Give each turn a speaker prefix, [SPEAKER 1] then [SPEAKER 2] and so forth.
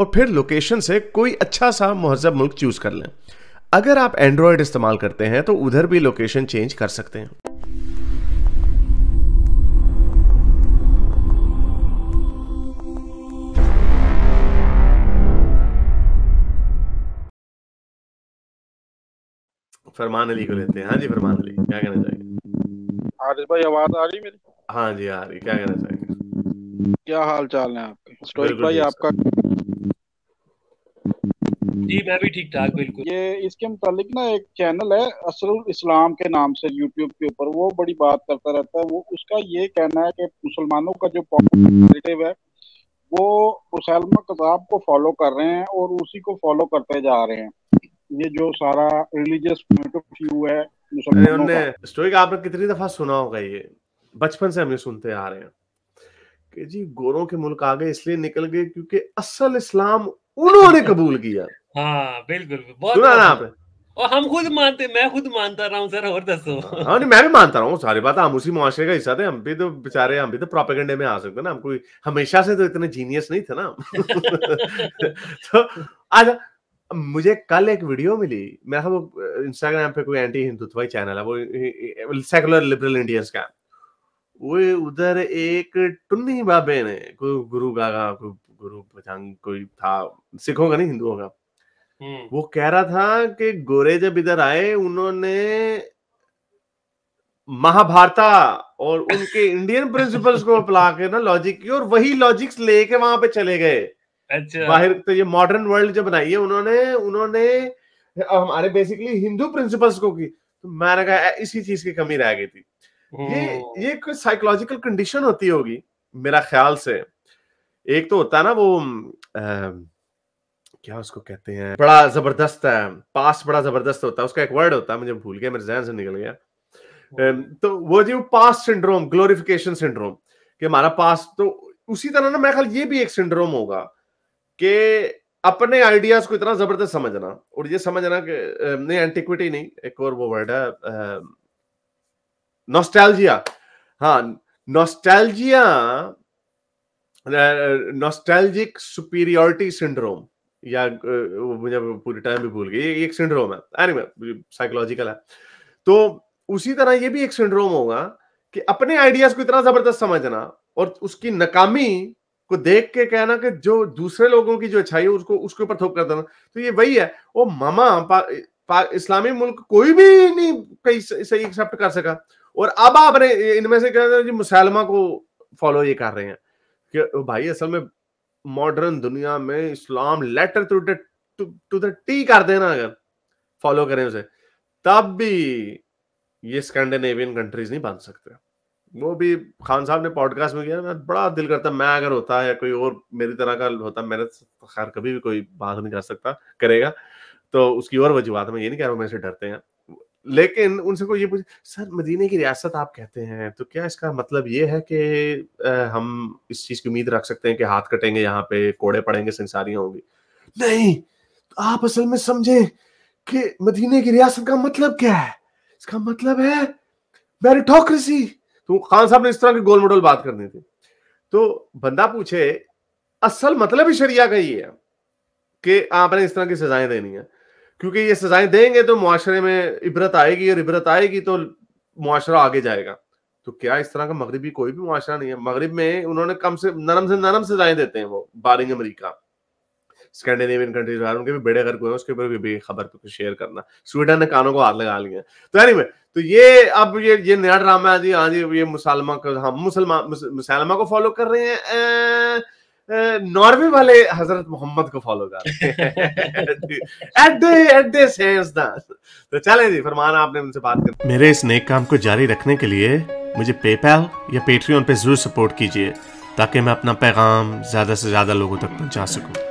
[SPEAKER 1] और फिर लोकेशन से कोई अच्छा सा महजब मुल्क चूज़ कर लें अगर आप एंड्रॉयड इस्तेमाल करते हैं तो उधर भी लोकेशन चेंज कर सकते हैं फरमान अली को लेते हैं हाँ जी फरमान अली क्या कहना चाहेंगे आरिफ भाई आवाज आ रही मेरी हाँ जी आ रही क्या कहना चाहेंगे क्या हाल चाल है आपके भाई आपका जी मैं भी ठीक ठाक बिल्कुल ये इसके मुतालिक ना एक चैनल है असरुल इस्लाम के नाम से यूट्यूब के ऊपर वो बड़ी बात करता रहता है वो उसका ये कहना है कि मुसलमानों का जो पॉजिटिव है वो मुसलमा कताब को फॉलो कर रहे हैं और उसी को फॉलो करते जा रहे हैं ये जो सारा रिलीजियस पॉइंट ऑफ व्यू है मुसलमानों का आपने कितनी दफा सुना होगा ये बचपन से हम ये सुनते आ रहे हैं कि जी गोरों के मुल्क आ गए इसलिए निकल गए क्योंकि असल इस्लाम उन्होंने कबूल किया हाँ बिल्कुल बहुत सुना ना आपने अच्छा और हम खुद मानते मैं खुद मानता रहा हूँ सर और दसो हाँ नहीं मैं भी मानता रहा हूँ सारी बात हम उसी मुआशरे का हिस्सा थे हम भी तो बेचारे हम भी तो प्रोपेगेंडे में आ सकते ना हम कोई हमेशा से तो इतने जीनियस नहीं थे ना तो आज मुझे कल एक वीडियो मिली मेरा वो इंस्टाग्राम पे कोई एंटी हिंदुत्व चैनल है वो सेकुलर लिबरल इंडियंस का वो उधर एक टुन्नी बाबे ने कोई गुरु गागा कोई गुरु पचांग कोई था सिखों का नहीं हिंदुओं का हम्म। वो कह रहा था कि गोरे जब इधर आए उन्होंने महाभारता और उनके इंडियन प्रिंसिपल्स को अपला के ना लॉजिक की और वही लॉजिक्स लेके वहां पे चले गए अच्छा बाहर तो ये मॉडर्न वर्ल्ड जो बनाई है उन्होंने उन्होंने हमारे बेसिकली हिंदू प्रिंसिपल्स को की तो मैंने कहा इसी चीज की कमी रह गई थी ये हम्म। ये कोई साइकोलॉजिकल कंडीशन होती होगी मेरा ख्याल से एक तो होता है ना वो आ, क्या उसको कहते हैं बड़ा जबरदस्त है पास बड़ा जबरदस्त होता है उसका एक वर्ड होता है मुझे भूल गया मेरे जहन से निकल गया तो वो जी पास सिंड्रोम ग्लोरिफिकेशन सिंड्रोम कि हमारा पास तो उसी तरह ना मेरा ख्याल ये भी एक सिंड्रोम होगा कि अपने आइडियाज को इतना जबरदस्त समझना और ये समझना कि नहीं एंटिक्विटी नहीं एक और वो वर्ड है नोस्टैल्जिया हाँ नोस्टैल्जिया नोस्टैल्जिक सुपीरियोरिटी सिंड्रोम या वो मुझे पूरी टाइम भी भूल गई ये एक सिंड्रोम है एनीवे साइकोलॉजिकल है तो उसी तरह ये भी एक सिंड्रोम होगा कि अपने आइडियाज को इतना जबरदस्त समझना और उसकी नाकामी को देख के कहना कि जो दूसरे लोगों की जो अच्छाई है उसको उसके ऊपर थोप कर देना तो ये वही है वो मामा पा, पा, इस्लामी मुल्क कोई भी नहीं कहीं सही एक्सेप्ट कर सका और अब आपने इनमें से कहते मुसलमा को फॉलो ये कर रहे हैं कि भाई असल में मॉडर्न दुनिया में इस्लाम letter to to the T कर देना अगर फॉलो करें उसे तब भी ये स्कैंडिनेवियन कंट्रीज नहीं बन सकते वो भी खान साहब ने पॉडकास्ट में किया मैं बड़ा दिल करता मैं अगर होता या कोई और मेरी तरह का होता मेरे तो खैर कभी भी कोई बात नहीं कर सकता करेगा तो उसकी और वजूहत मैं ये नहीं कह रहा हूँ मेरे से डरते हैं लेकिन उनसे कोई ये पूछ सर मदीने की रियासत आप कहते हैं तो क्या इसका मतलब ये है कि हम इस चीज की उम्मीद रख सकते हैं कि हाथ कटेंगे यहाँ पे कोड़े पड़ेंगे संसारियां होंगी नहीं आप असल में समझे कि मदीने की रियासत का मतलब क्या है इसका मतलब है मेरिटोक्रेसी तो खान साहब ने इस तरह के गोल मॉडल बात करनी थी तो बंदा पूछे असल मतलब ही शरिया का ही है कि आपने इस तरह की सजाएं देनी है क्योंकि ये सजाएं देंगे तो मुआरे में इबरत आएगी और इबरत आएगी तो मुआरा आगे जाएगा तो क्या इस तरह का मगरबी कोई भी मुआरा नहीं है मगरब में उन्होंने कम से नरम से नरम सजाएं देते हैं वो बारिंग अमरीका स्कैंडिनेवियन कंट्रीज बाहर उनके भी बेड़े घर को उसके ऊपर भी खबर तो शेयर करना स्वीडन ने कानों को हाथ लगा लिया तो एनीवे तो ये अब ये ये नया ड्रामा है जी हाँ जी ये मुसलमा हम मुसलमान हाँ, मुसलमा को फॉलो कर रहे हैं नॉर्वे वाले हजरत मोहम्मद को फॉलो कर तो चले जी फरमान आपने उनसे बात कर मेरे इस नेक काम को जारी रखने के लिए मुझे पेपैल या पेट्रियन पे जरूर सपोर्ट कीजिए ताकि मैं अपना पैगाम ज्यादा से ज्यादा लोगों तक पहुंचा सकूं